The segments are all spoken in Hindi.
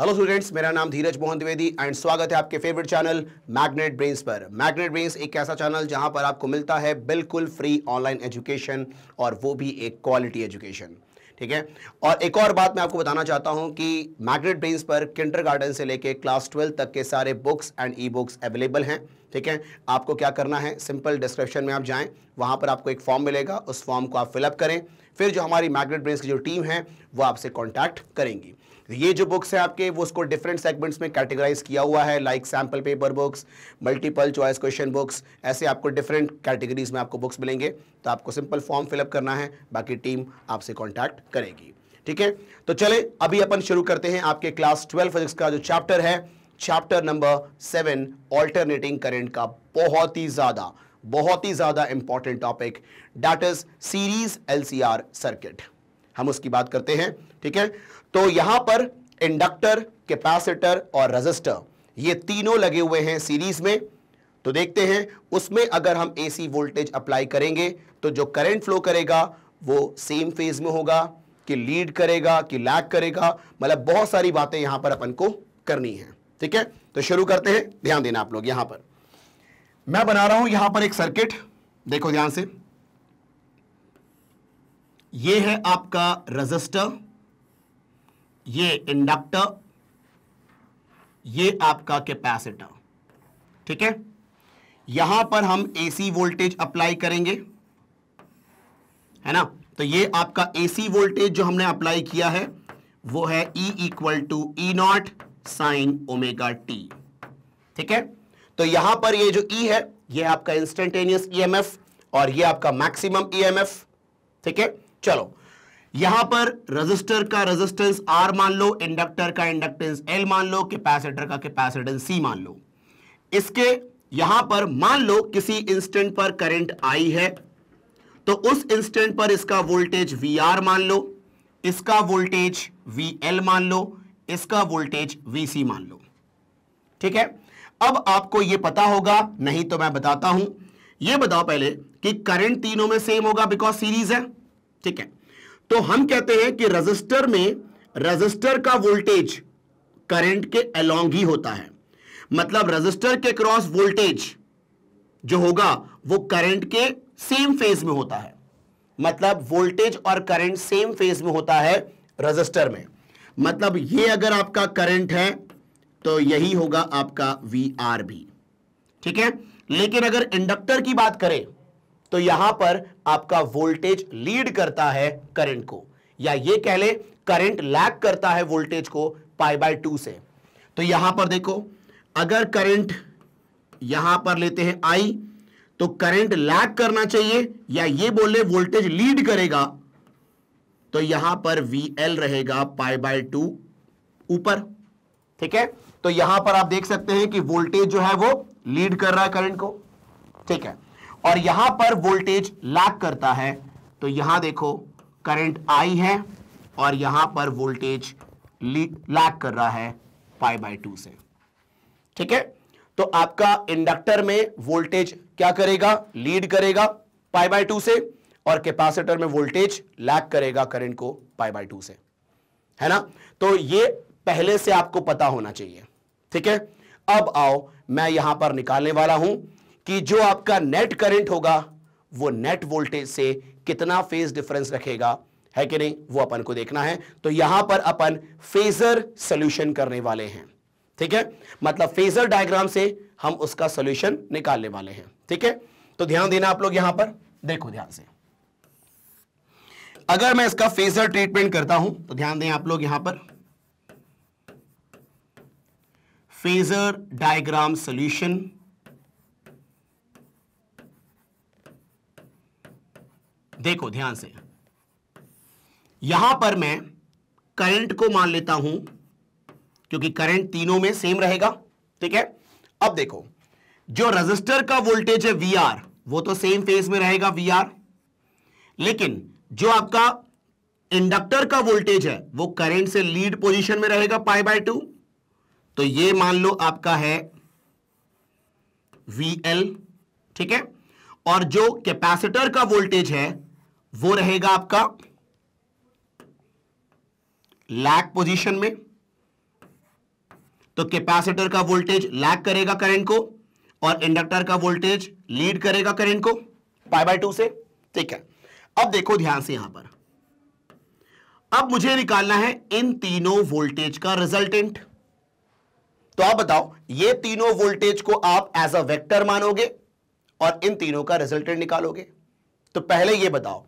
हेलो स्टूडेंट्स मेरा नाम धीरज मोहन द्विवेदी एंड स्वागत है आपके फेवरेट चैनल मैग्नेट ब्रेन्स पर मैग्नेट ब्रेन्स एक ऐसा चैनल जहां पर आपको मिलता है बिल्कुल फ्री ऑनलाइन एजुकेशन और वो भी एक क्वालिटी एजुकेशन ठीक है और एक और बात मैं आपको बताना चाहता हूं कि मैग्नेट ब्रेन्स पर किंटर गार्डन से लेकर क्लास ट्वेल्थ तक के सारे books and e books available हैं ठीक है आपको क्या करना है सिंपल डिस्क्रिप्शन में आप जाएँ वहाँ पर आपको एक फॉर्म मिलेगा उस फॉर्म को आप फिलअप करें फिर जो हमारी मैग्नेट ब्रेन्स की जो टीम है वो आपसे कॉन्टैक्ट करेंगी ये जो बुक्स हैं आपके वो उसको डिफरेंट सेगमेंट्स में कैटेगराइज किया हुआ है like sample paper books multiple choice question books ऐसे आपको डिफरेंट कैटेगरीज में आपको बुक्स मिलेंगे तो आपको सिंपल फॉर्म फिलअप करना है बाकी टीम आपसे कॉन्टैक्ट करेगी ठीक है तो चले अभी अपन शुरू करते हैं आपके क्लास ट्वेल्व फिजिक्स का जो चैप्टर है chapter number seven alternating current का बहुत ही ज़्यादा बहुत ही ज़्यादा important topic that is series LCR circuit हम उसकी बात करते हैं ठीक है तो यहां पर इंडक्टर कैपेसिटर और रजिस्टर ये तीनों लगे हुए हैं सीरीज में तो देखते हैं उसमें अगर हम एसी वोल्टेज अप्लाई करेंगे तो जो करंट फ्लो करेगा वो सेम फेज में होगा कि लीड करेगा कि लैग करेगा मतलब बहुत सारी बातें यहां पर अपन को करनी है ठीक है तो शुरू करते हैं ध्यान देना आप लोग यहां पर मैं बना रहा हूं यहां पर एक सर्किट देखो ध्यान से ये है आपका रजिस्टर ये इंडक्टर ये आपका कैपेसिटर ठीक है यहां पर हम एसी वोल्टेज अप्लाई करेंगे है ना तो ये आपका एसी वोल्टेज जो हमने अप्लाई किया है वो है E equal to E not sine omega T ठीक है तो यहां पर ये जो E है ये आपका इंस्टेंटेनियस ईएमएफ e और ये आपका मैक्सिमम ईएमएफ e ठीक है चलो यहां पर रजिस्टर का रजिस्टेंस आर मान लो इंडक्टर का इंडक्टेंस एल मान लो कैपेसिटर का कैपेसिटेंस सी मान लो इसके यहां पर मान लो किसी इंस्टेंट पर करंट आई है तो उस इंस्टेंट पर इसका वोल्टेज वी आर मान लो इसका वोल्टेज वी एल मान लो इसका वोल्टेज वी सी मान लो ठीक है अब आपको यह पता होगा नहीं तो मैं बताता हूं यह बताओ पहले कि करंट तीनों में सेम होगा बिकॉज सीरीज है ठीक है तो हम कहते हैं कि रजिस्टर में रजिस्टर का वोल्टेज करंट के अलोंग ही होता है मतलब रजिस्टर के क्रॉस वोल्टेज जो होगा वो करंट के सेम फेज में होता है मतलब वोल्टेज और करंट सेम फेज में होता है रजिस्टर में मतलब ये अगर आपका करंट है तो यही होगा आपका वी आर भी ठीक है लेकिन अगर इंडक्टर की बात करें तो यहां पर आपका वोल्टेज लीड करता है करंट को या ये कह ले करंट लैग करता है वोल्टेज को पाई बाय टू से तो यहां पर देखो अगर करंट यहां पर लेते हैं आई तो करंट लैग करना चाहिए या ये बोले वोल्टेज लीड करेगा तो यहां पर वी एल रहेगा पाई बाय टू ऊपर ठीक है तो यहां पर आप देख सकते हैं कि वोल्टेज जो है वो लीड कर रहा है करंट को ठीक है और यहां पर वोल्टेज लैग करता है तो यहां देखो करंट आई है और यहां पर वोल्टेज लैग कर रहा है पाई बाय टू से ठीक है तो आपका इंडक्टर में वोल्टेज क्या करेगा लीड करेगा पाई बाय टू से और कैपेसिटर में वोल्टेज लैग करेगा करंट को पाई बाय टू से है ना तो ये पहले से आपको पता होना चाहिए ठीक है अब आओ मैं यहां पर निकालने वाला हूं कि जो आपका नेट करंट होगा वो नेट वोल्टेज से कितना फेज डिफरेंस रखेगा है कि नहीं वो अपन को देखना है तो यहां पर अपन फेजर सोल्यूशन करने वाले हैं ठीक है मतलब फेजर डायग्राम से हम उसका सोल्यूशन निकालने वाले हैं ठीक है तो ध्यान देना आप लोग यहां पर देखो ध्यान से अगर मैं इसका फेजर ट्रीटमेंट करता हूं तो ध्यान दें आप लोग यहां पर फेजर डायग्राम सोल्यूशन देखो ध्यान से यहां पर मैं करंट को मान लेता हूं क्योंकि करंट तीनों में सेम रहेगा ठीक है अब देखो जो रजिस्टर का वोल्टेज है वी आर वो तो सेम फेज में रहेगा वी आर लेकिन जो आपका इंडक्टर का वोल्टेज है वो करंट से लीड पोजीशन में रहेगा पाई बाय टू तो ये मान लो आपका है वी एल ठीक है और जो कैपेसिटर का वोल्टेज है वो रहेगा आपका लैक पोजीशन में तो कैपेसिटर का वोल्टेज लैक करेगा करंट को और इंडक्टर का वोल्टेज लीड करेगा करंट को पाई बाय टू से ठीक है अब देखो ध्यान से यहां पर अब मुझे निकालना है इन तीनों वोल्टेज का रिजल्टेंट तो आप बताओ ये तीनों वोल्टेज को आप एज अ वेक्टर मानोगे और इन तीनों का रिजल्टेंट निकालोगे तो पहले ये बताओ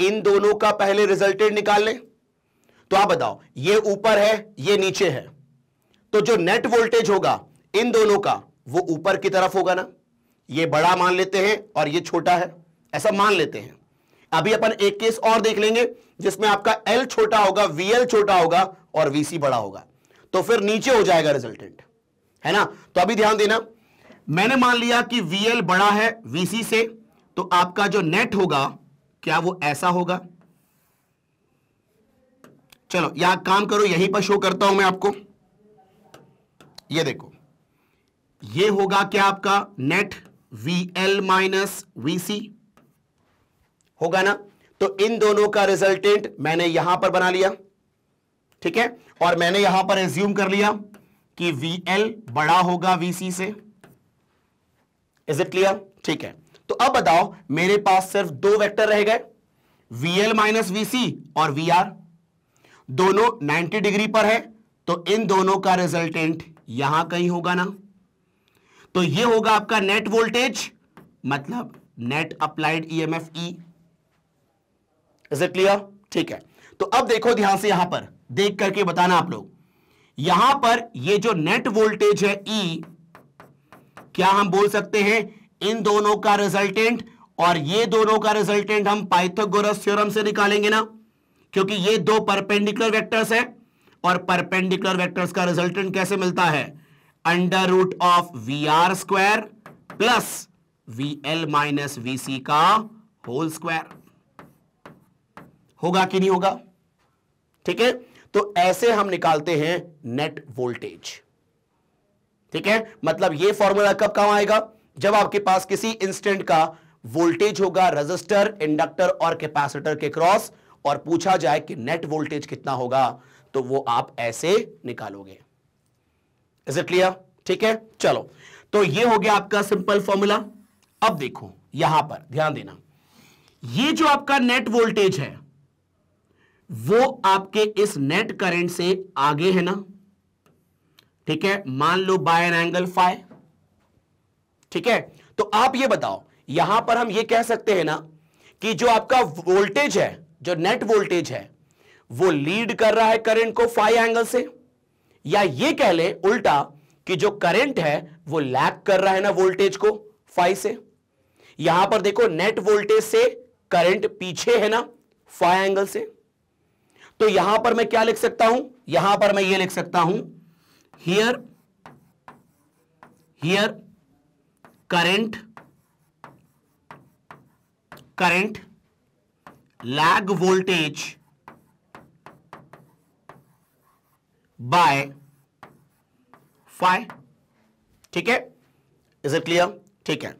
इन दोनों का पहले रिजल्टेड निकाल लें तो आप बताओ ये ऊपर है ये नीचे है तो जो नेट वोल्टेज होगा इन दोनों का वो ऊपर की तरफ होगा ना ये बड़ा मान लेते हैं और ये छोटा है ऐसा मान लेते हैं अभी अपन एक केस और देख लेंगे जिसमें आपका एल छोटा होगा वीएल छोटा होगा और वीसी बड़ा होगा तो फिर नीचे हो जाएगा रिजल्टेंट है ना तो अभी ध्यान देना मैंने मान लिया कि वीएल बड़ा है वीसी से तो आपका जो नेट होगा क्या वो ऐसा होगा चलो या काम करो यहीं पर शो करता हूं मैं आपको ये देखो ये होगा क्या आपका net V L minus V C होगा ना तो इन दोनों का रिजल्टेंट मैंने यहां पर बना लिया ठीक है और मैंने यहां पर एज्यूम कर लिया कि वी एल बड़ा होगा वी सी से इज इट क्लियर ठीक है तो अब बताओ मेरे पास सिर्फ दो वेक्टर रह गए V L minus V C और वी आर दोनों 90 डिग्री पर है तो इन दोनों का रिजल्टेंट यहां कहीं होगा ना तो ये होगा आपका नेट वोल्टेज मतलब net applied F E is it clear ठीक है तो अब देखो ध्यान से यहां पर देख करके बताना आप लोग यहां पर ये जो नेट वोल्टेज है ई e, क्या हम बोल सकते हैं इन दोनों का रिजल्टेंट और ये दोनों का रिजल्टेंट हम पाइथागोरस थ्योरम से निकालेंगे ना क्योंकि ये दो परपेंडिकुलर वेक्टर्स हैं और परपेंडिकुलर वेक्टर्स का रिजल्टेंट कैसे मिलता है under root of V R square plus V L minus V C का होल स्क्वायर होगा कि नहीं होगा ठीक है तो ऐसे हम निकालते हैं नेट वोल्टेज ठीक है मतलब ये फॉर्मूला कब काम आएगा जब आपके पास किसी इंस्टेंट का वोल्टेज होगा रजिस्टर इंडक्टर और कैपेसिटर के क्रॉस और पूछा जाए कि नेट वोल्टेज कितना होगा तो वो आप ऐसे निकालोगे इज इट क्लियर ठीक है चलो तो ये हो गया आपका सिंपल फॉर्मूला अब देखो यहां पर ध्यान देना ये जो आपका नेट वोल्टेज है वो आपके इस नेट करंट से आगे है ना ठीक है मान लो बाय एन एंगल फाइव ठीक है तो आप ये बताओ यहां पर हम ये कह सकते हैं ना कि जो आपका वोल्टेज है जो नेट वोल्टेज है वो लीड कर रहा है करंट को फाइव एंगल से या ये कह ले उल्टा कि जो करंट है वो लैग कर रहा है ना वोल्टेज को फाइव से यहां पर देखो नेट वोल्टेज से करंट पीछे है ना फाइव एंगल से तो यहां पर मैं क्या लिख सकता हूं यहां पर मैं ये लिख सकता हूं here here current current lag voltage by five ठीक है इज इट क्लियर ठीक है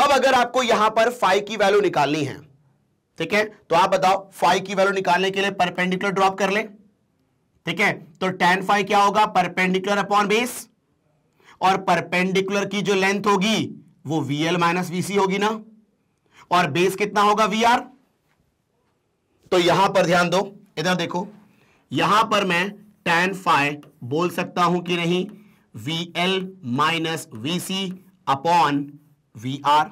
अब अगर आपको यहां पर फाइव की वैल्यू निकालनी है ठीक है तो आप बताओ फाइव की वैल्यू निकालने के लिए परपेंडिकुलर ड्रॉप कर ले ठीक है तो टेन फाइव क्या होगा परपेंडिकुलर अपॉन बेस और परपेंडिकुलर की जो लेंथ होगी वो वी एल माइनस वीसी होगी ना और बेस कितना होगा वी आर तो यहां पर ध्यान दो इधर देखो यहां पर मैं टेन फाइव बोल सकता हूं कि नहीं V L minus V C upon V R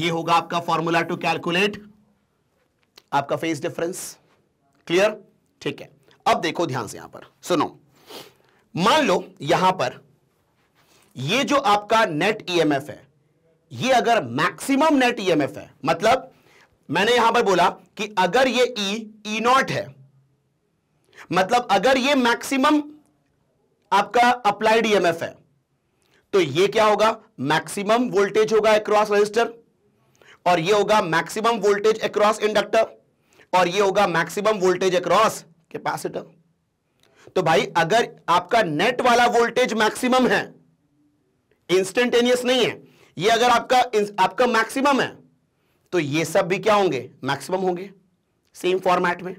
ये होगा आपका फॉर्मूला टू कैलकुलेट आपका फेस डिफरेंस क्लियर ठीक है अब देखो ध्यान से यहां पर सुनो मान लो यहां पर ये जो आपका नेट ईएमएफ e है ये अगर मैक्सिमम नेट ईएमएफ है मतलब मैंने यहां पर बोला कि अगर ये E e, E e naught है मतलब अगर ये मैक्सिमम आपका अप्लाइड ईएमएफ है तो ये क्या होगा मैक्सिमम वोल्टेज होगा अक्रॉस रजिस्टर और ये होगा मैक्सिमम वोल्टेज अक्रॉस इंडक्टर और ये होगा मैक्सिमम वोल्टेज अक्रॉस कैपेसिटर तो भाई अगर आपका नेट वाला वोल्टेज मैक्सिमम है इंस्टेंटेनियस नहीं है ये अगर आपका आपका मैक्सिमम है तो ये सब भी क्या होंगे मैक्सिमम होंगे सेम फॉर्मेट में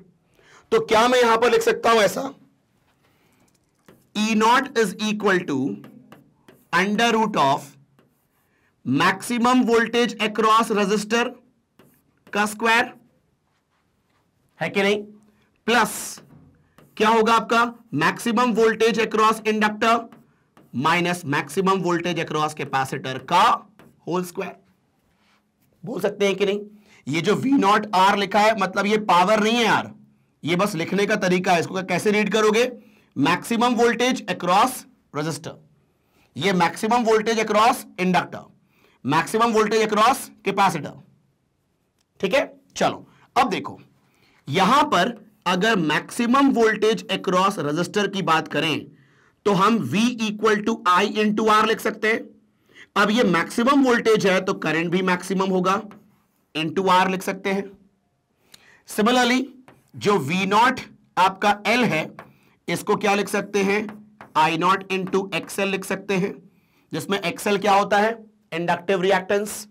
तो क्या मैं यहां पर लिख सकता हूं ऐसा E naught is equal to under root of maximum voltage across resistor का स्क्वायर है कि नहीं प्लस क्या होगा आपका maximum voltage across inductor minus maximum voltage across capacitor का होल स्क्वायर बोल सकते हैं कि नहीं ये जो वी नॉट आर लिखा है मतलब ये पावर नहीं है यार ये बस लिखने का तरीका है इसको कैसे रीड करोगे मैक्सिमम वोल्टेज अक्रॉस रजिस्टर ये maximum voltage across inductor maximum voltage across capacitor ठीक है चलो अब देखो यहां पर अगर मैक्सिमम वोल्टेज अक्रॉस रजिस्टर की बात करें तो हम V equal to I into R लिख सकते हैं अब ये मैक्सिमम वोल्टेज है तो करंट भी मैक्सिमम होगा इन टू आर लिख सकते हैं सिमिलरली जो V नॉट आपका L है इसको क्या लिख सकते हैं I naught into X L लिख सकते हैं जिसमें एक्सएल क्या होता है इंडक्टिव रिएक्टेंस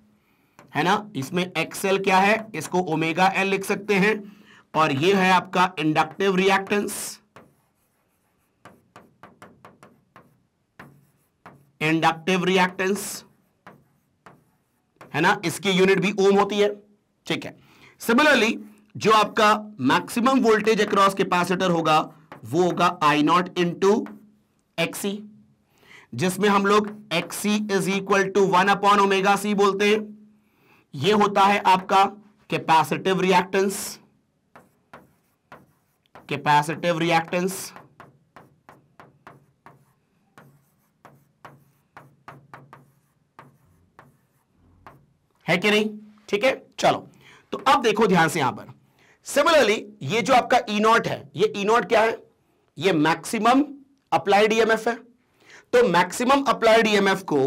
है ना इसमें एक्सएल क्या है इसको ओमेगा एल लिख सकते हैं और ये है आपका इंडक्टिव रिएक्टेंस इंडक्टिव रिएक्टेंस है ना इसकी यूनिट भी ओम होती है ठीक है सिमिलरली जो आपका मैक्सिमम वोल्टेज अक्रॉस कैपेसिटर होगा वो होगा आई नॉट इंटू एक्सी जिसमें हम लोग X C is equal to one upon omega C बोलते हैं ये होता है आपका कैपेसिटिव रिएक्टेंस कैपेसिटिव रिएक्टेंस है कि नहीं ठीक है चलो तो अब देखो ध्यान से यहां पर सिमिलरली ये जो आपका ई e नॉट है ये ई e नॉट क्या है ये मैक्सिमम अप्लाइड ईएमएफ है तो मैक्सिमम अप्लाइड ईएमएफ को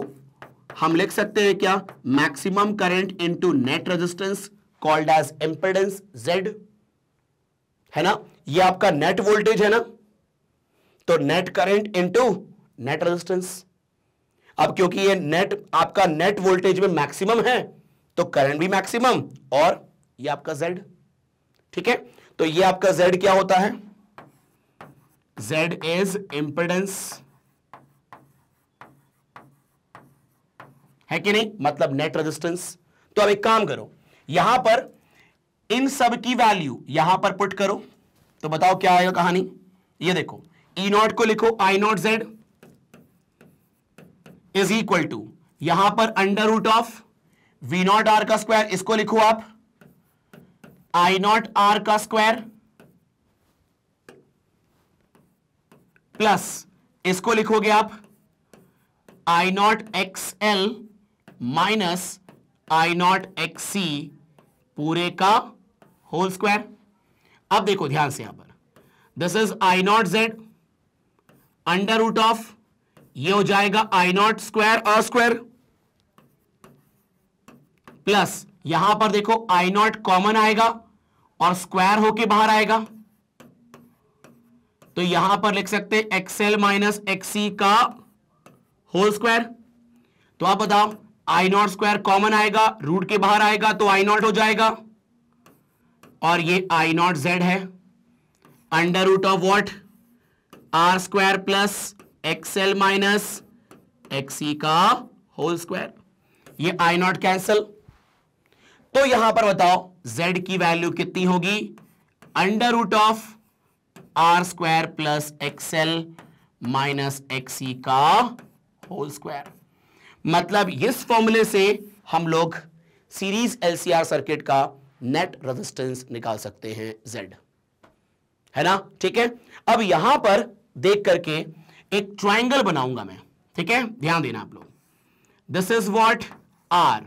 हम लिख सकते हैं क्या maximum current into net resistance called as impedance Z है ना ये आपका नेट वोल्टेज है ना तो net current into net resistance अब क्योंकि ये नेट आपका नेट वोल्टेज में मैक्सिमम है तो करंट भी मैक्सिमम और ये आपका जेड ठीक है तो ये आपका जेड क्या होता है जेड इज इंपेडेंस है कि नहीं मतलब नेट रेजिस्टेंस तो अब एक काम करो यहां पर इन सब की वैल्यू यहां पर पुट करो तो बताओ क्या आएगा कहानी ये देखो ई e नॉट को लिखो I nought Z is equal to यहां पर under root of V nought R का स्क्वायर इसको लिखो आप आई नॉट आर का स्क्वायर प्लस इसको लिखोगे आप I nought X L minus I nought X C पूरे का होल स्क्वायर अब देखो ध्यान से यहां पर this is I nought Z under root of ये हो जाएगा आई नॉट स्क्वायर और स्क्वायर प्लस यहां पर देखो आई नॉट कॉमन आएगा और स्क्वायर होके बाहर आएगा तो यहां पर लिख सकते हैं एक्सएल माइनस एक्सी का होल स्क्वायर तो आप बताओ आई नॉट स्क्वायर कॉमन आएगा रूट के बाहर आएगा तो आई नॉट हो जाएगा और ये आई नॉट जेड है under root of what R square plus X L minus X C का होल स्क्वायर ये आई नॉट कैंसल तो यहां पर बताओ z की वैल्यू कितनी होगी under root of R square plus X L minus X C का होल स्क्वायर मतलब इस फॉर्मूले से हम लोग सीरीज एलसीआर सर्किट का नेट रेजिस्टेंस निकाल सकते हैं जेड है ना ठीक है अब यहां पर देख करके एक ट्राइंगल बनाऊंगा मैं ठीक है ध्यान देना आप लोग दिस इज वॉट आर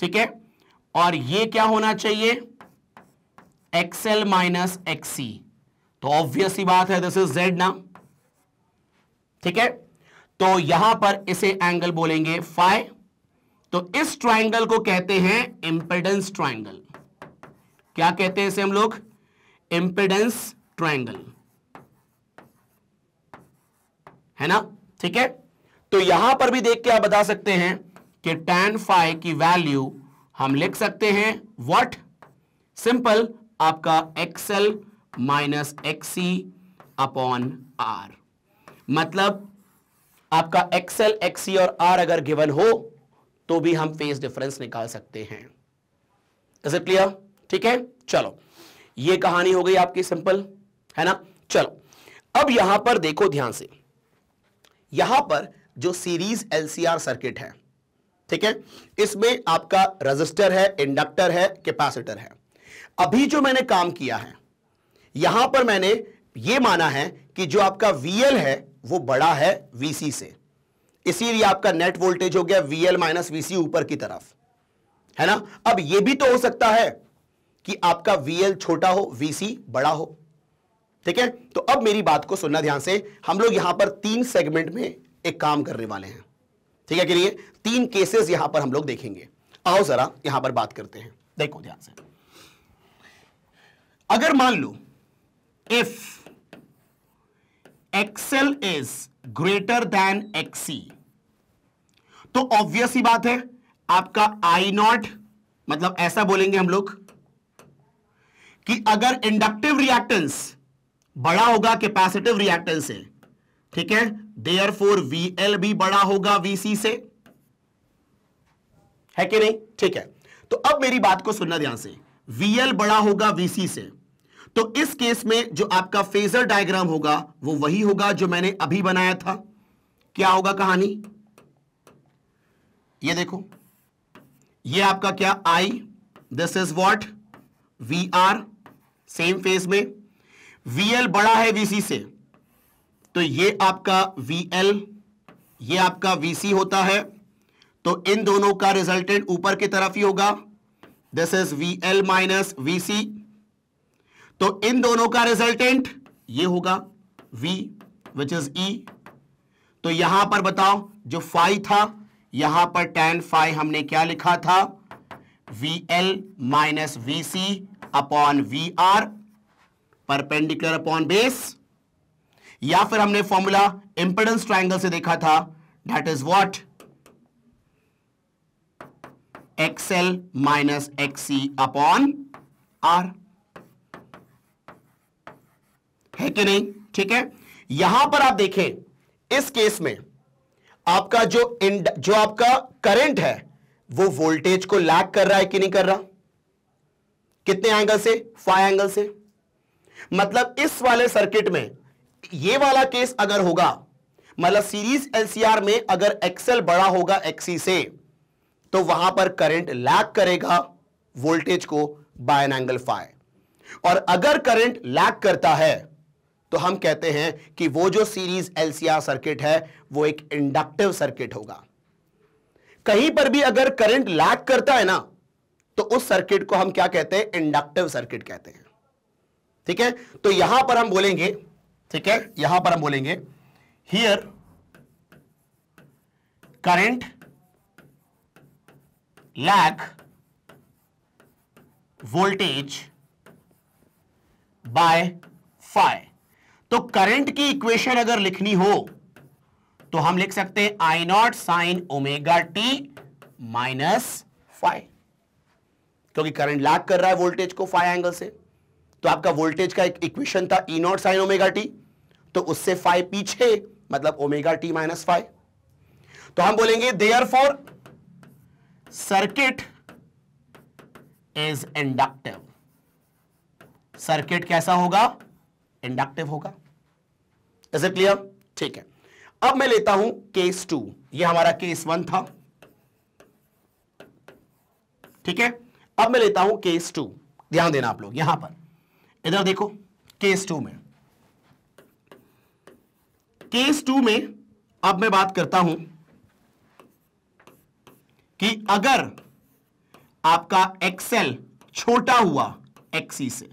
ठीक है और ये क्या होना चाहिए एक्सएल माइनस एक्सी तो ऑब्वियस ही बात है दिस इज जेड ना ठीक है तो यहां पर इसे एंगल बोलेंगे फाइव तो इस ट्राइंगल को कहते हैं इंपेडेंस ट्राइंगल क्या कहते हैं इसे हम लोग इंपेडेंस ट्राइंगल है ना ठीक है तो यहां पर भी देख के आप बता सकते हैं कि टेन फाइव की वैल्यू हम लिख सकते हैं व्हाट सिंपल आपका X L minus X C upon R मतलब आपका एक्सएल एक्सी और आर अगर गिवन हो तो भी हम फेस डिफरेंस निकाल सकते हैं इज इट क्लियर ठीक है चलो ये कहानी हो गई आपकी सिंपल है ना चलो अब यहां पर देखो ध्यान से यहां पर जो सीरीज एलसीआर सर्किट है ठीक है इसमें आपका रजिस्टर है इंडक्टर है कैपेसिटर है अभी जो मैंने काम किया है यहां पर मैंने यह माना है कि जो आपका वीएल है वो बड़ा है वीसी से इसीलिए आपका नेट वोल्टेज हो गया वीएल माइनस वीसी ऊपर की तरफ है ना अब यह भी तो हो सकता है कि आपका वीएल छोटा हो वीसी बड़ा हो ठीक है तो अब मेरी बात को सुनना ध्यान से हम लोग यहां पर तीन सेगमेंट में एक काम करने वाले हैं ठीक है करिए तीन केसेस यहां पर हम लोग देखेंगे आओ जरा यहां पर बात करते हैं देखो ध्यान से अगर मान लो if X L is greater than X C तो ऑब्वियस ही बात है आपका आई नॉट मतलब ऐसा बोलेंगे हम लोग कि अगर इंडक्टिव रिएक्टेंस बड़ा होगा कैपेसिटिव रिएक्टेंस से ठीक है देयर फोर एल भी बड़ा होगा वीसी से है कि नहीं ठीक है तो अब मेरी बात को सुनना ध्यान से वीएल बड़ा होगा वीसी से तो इस केस में जो आपका फेजर डायग्राम होगा वो वही होगा जो मैंने अभी बनाया था क्या होगा कहानी ये देखो ये आपका क्या I this is what we are same phase में वीएल बड़ा है वीसी से तो ये आपका वी एल ये आपका वी सी होता है तो इन दोनों का रिजल्टेंट ऊपर की तरफ ही होगा this is V L minus V C तो इन दोनों का रिजल्टेंट ये होगा V विच इज E तो यहां पर बताओ जो फाइव था यहां पर tan फाइव हमने क्या लिखा था VL L minus V C upon V R perpendicular upon base या फिर हमने फॉर्मूला इंपेडेंस ट्राइंगल से देखा था that is what X L minus X C upon R है कि नहीं ठीक है यहां पर आप देखें इस केस में आपका जो इंड जो आपका करंट है वो वोल्टेज को लैग कर रहा है कि नहीं कर रहा कितने एंगल से फाइव एंगल से मतलब इस वाले सर्किट में ये वाला केस अगर होगा मतलब सीरीज एलसीआर में अगर एक्सएल बड़ा होगा एक्सी से तो वहां पर करंट लैक करेगा वोल्टेज को बाय एन एंगल फाइव और अगर करंट लैक करता है तो हम कहते हैं कि वो जो सीरीज एलसीआर सर्किट है वो एक इंडक्टिव सर्किट होगा कहीं पर भी अगर करंट लैक करता है ना तो उस सर्किट को हम क्या कहते हैं इंडक्टिव सर्किट कहते हैं ठीक है तो यहां पर हम बोलेंगे ठीक है यहां पर हम बोलेंगे here current lag voltage by phi तो करंट की इक्वेशन अगर लिखनी हो तो हम लिख सकते हैं I nought sine omega T minus phi क्योंकि करंट लैक कर रहा है वोल्टेज को फाइव एंगल से तो आपका वोल्टेज का एक इक्वेशन था E not sine omega T तो उससे फाइव पीछे मतलब ओमेगा टी माइनस फाइव तो हम बोलेंगे therefore circuit is inductive circuit कैसा होगा इंडक्टिव होगा इज इट क्लियर ठीक है अब मैं लेता हूं केस टू ये हमारा केस वन था ठीक है अब मैं लेता हूं केस टू ध्यान देना आप लोग यहां पर इधर देखो केस टू में केस टू में अब मैं बात करता हूं कि अगर आपका एक्सेल छोटा हुआ एक्सी e से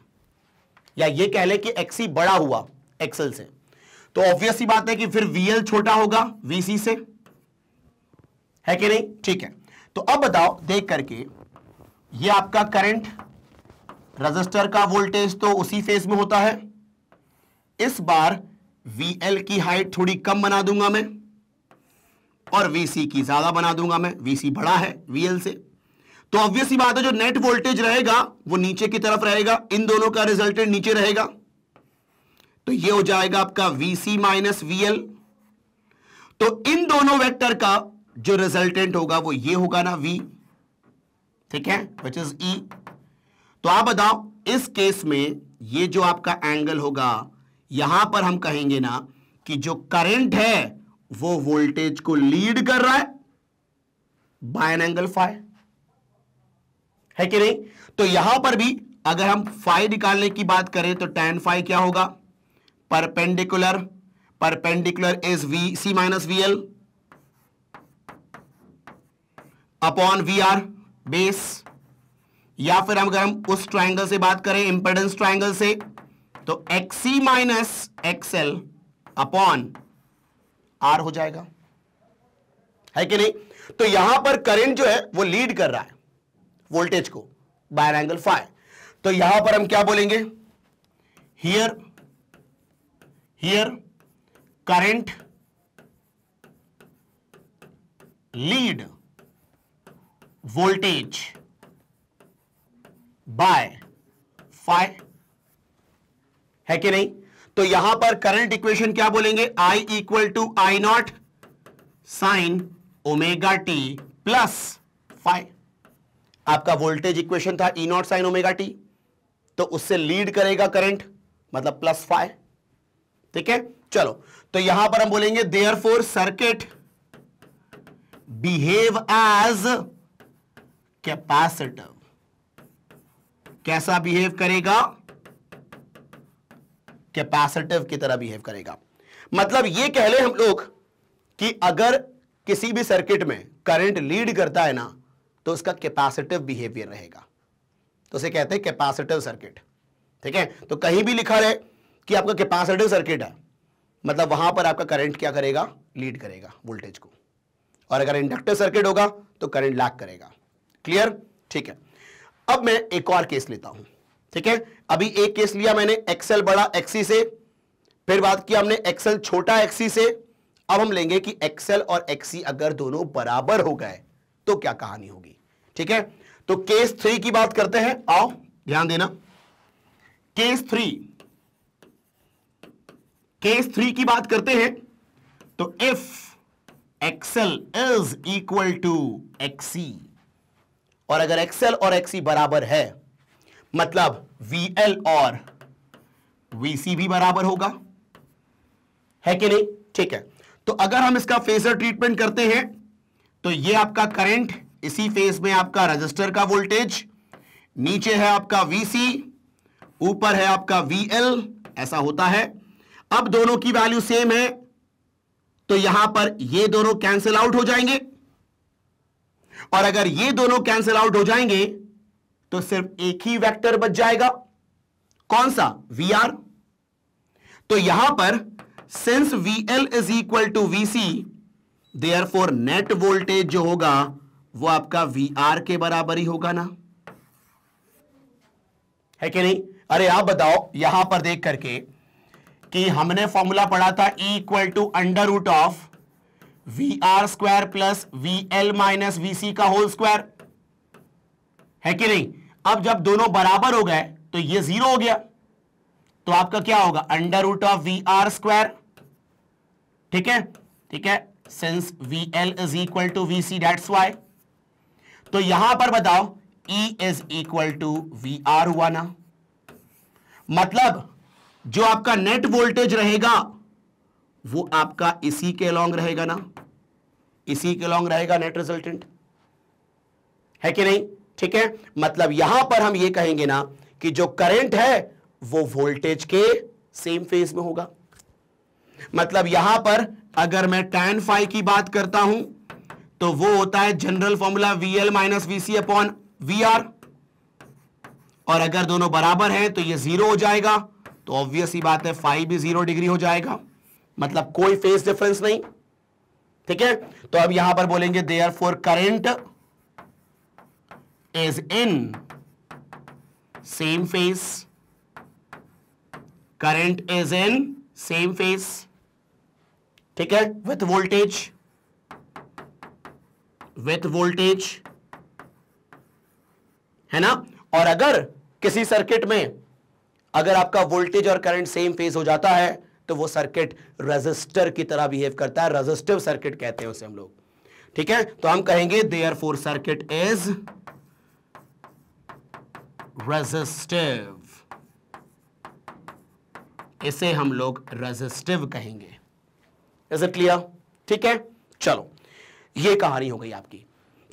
या ये कह ले कि एक्सी e बड़ा हुआ एक्सेल से तो ऑब्वियस ही बात है कि फिर वीएल छोटा होगा वीसी से है कि नहीं ठीक है तो अब बताओ देख करके ये आपका करंट रजिस्टर का वोल्टेज तो उसी फेज में होता है इस बार VL की हाइट थोड़ी कम बना दूंगा मैं और VC की ज्यादा बना दूंगा मैं VC बड़ा है VL से तो ऑब्वियस ही बात है जो नेट वोल्टेज रहेगा वो नीचे की तरफ रहेगा इन दोनों का रिजल्टेंट नीचे रहेगा तो ये हो जाएगा आपका VC माइनस VL तो इन दोनों वेक्टर का जो रिजल्टेंट होगा वो ये होगा ना V ठीक है विच इज E तो आप बताओ इस केस में ये जो आपका एंगल होगा यहां पर हम कहेंगे ना कि जो करंट है वो वोल्टेज को लीड कर रहा है बाय एन एंगल फाइव है कि नहीं तो यहां पर भी अगर हम फाइव निकालने की बात करें तो टेन फाइव क्या होगा perpendicular perpendicular is V C minus V L upon V R base या फिर अगर हम उस ट्राइंगल से बात करें इंपर्डेंस ट्राइंगल से तो X C minus X L upon R हो जाएगा है कि नहीं तो यहां पर करंट जो है वो लीड कर रहा है वोल्टेज को बाय एंगल फाइव तो यहां पर हम क्या बोलेंगे here here current lead voltage by phi है कि नहीं तो यहां पर करंट इक्वेशन क्या बोलेंगे I equal to I nought sine omega T plus phi आपका वोल्टेज इक्वेशन था E not sine omega T तो उससे लीड करेगा करंट मतलब प्लस फाइव ठीक है चलो तो यहां पर हम बोलेंगे therefore circuit behave as capacitor कैसा बिहेव करेगा कैपेसिटिव की तरह बिहेव करेगा मतलब ये कह ले हम लोग कि अगर किसी भी सर्किट में करंट लीड करता है ना तो उसका कैपेसिटिव बिहेवियर रहेगा तो उसे कहते हैं कैपेसिटिव सर्किट ठीक है तो कहीं भी लिखा रहे कि आपका कैपेसिटिव सर्किट है मतलब वहां पर आपका करंट क्या करेगा लीड करेगा वोल्टेज को और अगर इंडक्टिव सर्किट होगा तो करंट लैक करेगा क्लियर ठीक है अब मैं एक और केस लेता हूं ठीक है अभी एक केस लिया मैंने एक्सेल बड़ा एक्सी e से फिर बात किया हमने एक्सेल छोटा एक्सी e से अब हम लेंगे कि एक्सेल और एक्सी e अगर दोनों बराबर हो गए तो क्या कहानी होगी ठीक है तो केस थ्री की बात करते हैं आओ ध्यान देना केस थ्री केस थ्री की बात करते हैं तो if X L is equal to X C और अगर एक्सएल और एक्सी बराबर है मतलब वीएल और वीसी भी बराबर होगा है कि नहीं ठीक है तो अगर हम इसका फेजर ट्रीटमेंट करते हैं तो ये आपका करंट इसी फेज में आपका रजिस्टर का वोल्टेज नीचे है आपका वीसी ऊपर है आपका वीएल ऐसा होता है अब दोनों की वैल्यू सेम है तो यहां पर ये दोनों कैंसिल आउट हो जाएंगे और अगर ये दोनों कैंसिल आउट हो जाएंगे तो सिर्फ एक ही वेक्टर बच जाएगा कौन सा वी आर तो यहां पर since V L is equal to V C therefore net voltage जो होगा वो आपका वी आर के बराबर ही होगा ना है कि नहीं अरे आप बताओ यहां पर देख करके कि हमने फॉर्मूला पढ़ा था equal to under root of V R square plus V L minus V C का होल स्क्वायर है कि नहीं अब जब दोनों बराबर हो गए तो ये जीरो हो गया तो आपका क्या होगा under root of V R square ठीक है ठीक है since V L is equal to V C that's why तो यहां पर बताओ E is equal to V R हुआ ना मतलब जो आपका नेट वोल्टेज रहेगा वो आपका इसी के लॉन्ग रहेगा ना इसी के लॉन्ग रहेगा नेट रिजल्टेंट है कि नहीं ठीक है मतलब यहां पर हम ये कहेंगे ना कि जो करंट है वो वोल्टेज के सेम फेज में होगा मतलब यहां पर अगर मैं टैन फाइव की बात करता हूं तो वो होता है general formula V L minus V C upon V R और अगर दोनों बराबर हैं तो ये जीरो हो जाएगा तो ऑब्वियस ही बात है फाइव भी जीरो डिग्री हो जाएगा मतलब कोई फेस डिफरेंस नहीं ठीक है तो अब यहां पर बोलेंगे therefore current is in same phase current is in same phase ठीक है विथ वोल्टेज विथ वोल्टेज है ना और अगर किसी सर्किट में अगर आपका वोल्टेज और करंट सेम फेज हो जाता है तो वो सर्किट रजिस्टर की तरह बिहेव करता है रजिस्टिव सर्किट कहते हैं उसे हम लोग ठीक है तो हम कहेंगे therefore circuit is resistive इसे हम लोग रजिस्टिव कहेंगे इज इट क्लियर ठीक है चलो ये कहानी हो गई आपकी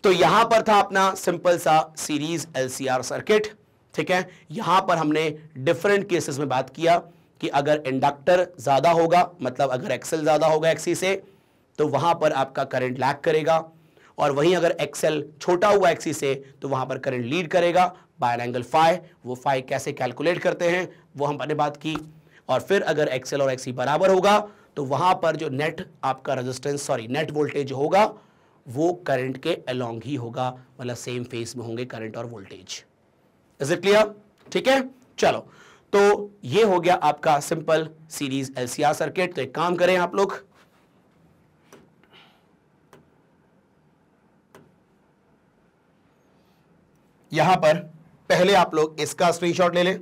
तो यहां पर था अपना सिंपल सा सीरीज एलसीआर सर्किट ठीक है यहां पर हमने डिफरेंट केसेस में बात किया कि अगर इंडक्टर ज़्यादा होगा मतलब अगर एक्सेल ज़्यादा होगा एक्सी से तो वहां पर आपका करंट लैक करेगा और वहीं अगर एक्सेल छोटा हुआ एक्सी से तो वहां पर करंट लीड करेगा बाय एंगल फाइव वो फाइव कैसे कैलकुलेट करते हैं वो हमने बात की और फिर अगर एक्सेल और एक्सी बराबर होगा तो वहां पर जो नेट आपका रेजिस्टेंस सॉरी नेट वोल्टेज होगा वो करंट के अलोंग ही होगा मतलब सेम फेस में होंगे करंट और वोल्टेज इज इट क्लियर ठीक है चलो तो ये हो गया आपका सिंपल सीरीज एलसीआर सर्किट तो एक काम करें आप लोग यहां पर पहले आप लोग इसका स्क्रीनशॉट ले लें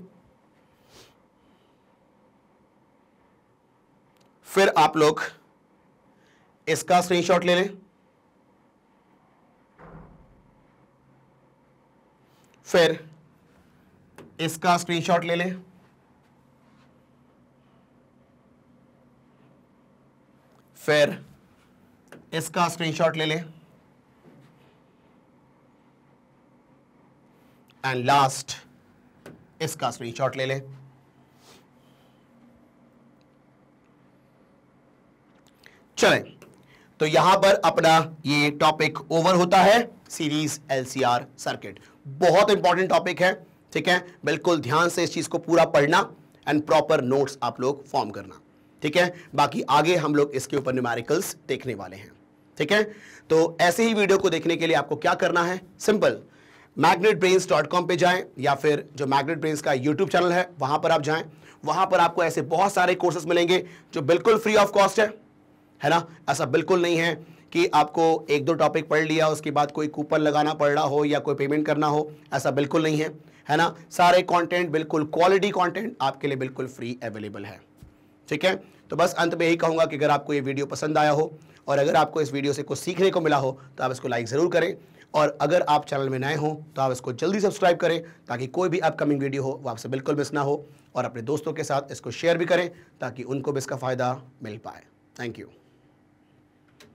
फिर आप लोग इसका स्क्रीनशॉट ले लें फिर इसका स्क्रीनशॉट ले लें फिर इसका स्क्रीनशॉट ले लें एंड लास्ट इसका स्क्रीनशॉट ले लें चलें तो यहां पर अपना ये टॉपिक ओवर होता है सीरीज एलसीआर सर्किट बहुत इंपॉर्टेंट टॉपिक है ठीक है बिल्कुल ध्यान से इस चीज को पूरा पढ़ना एंड प्रॉपर नोट्स आप लोग फॉर्म करना ठीक है बाकी आगे हम लोग इसके ऊपर न्यूमेरिकल्स देखने वाले हैं ठीक है तो ऐसे ही वीडियो को देखने के लिए आपको क्या करना है सिंपल magnetbrains.com पे जाएं या फिर जो मैग्नेट ब्रेन्स का यूट्यूब चैनल है वहां पर आप जाएं वहां पर आपको ऐसे बहुत सारे कोर्सेज मिलेंगे जो बिल्कुल फ्री ऑफ कॉस्ट है है ना ऐसा बिल्कुल नहीं है कि आपको एक दो टॉपिक पढ़ लिया उसके बाद कोई कूपन लगाना पड़ रहा हो या कोई पेमेंट करना हो ऐसा बिल्कुल नहीं है है ना सारे कंटेंट बिल्कुल क्वालिटी कंटेंट आपके लिए बिल्कुल फ्री अवेलेबल है ठीक है तो बस अंत में यही कहूँगा कि अगर आपको ये वीडियो पसंद आया हो और अगर आपको इस वीडियो से कुछ सीखने को मिला हो तो आप इसको लाइक ज़रूर करें और अगर आप चैनल में नए हों तो आप इसको जल्दी सब्सक्राइब करें ताकि कोई भी अपकमिंग वीडियो हो वो आपसे बिल्कुल मिस ना हो और अपने दोस्तों के साथ इसको शेयर भी करें ताकि उनको भी इसका फ़ायदा मिल पाए थैंक यू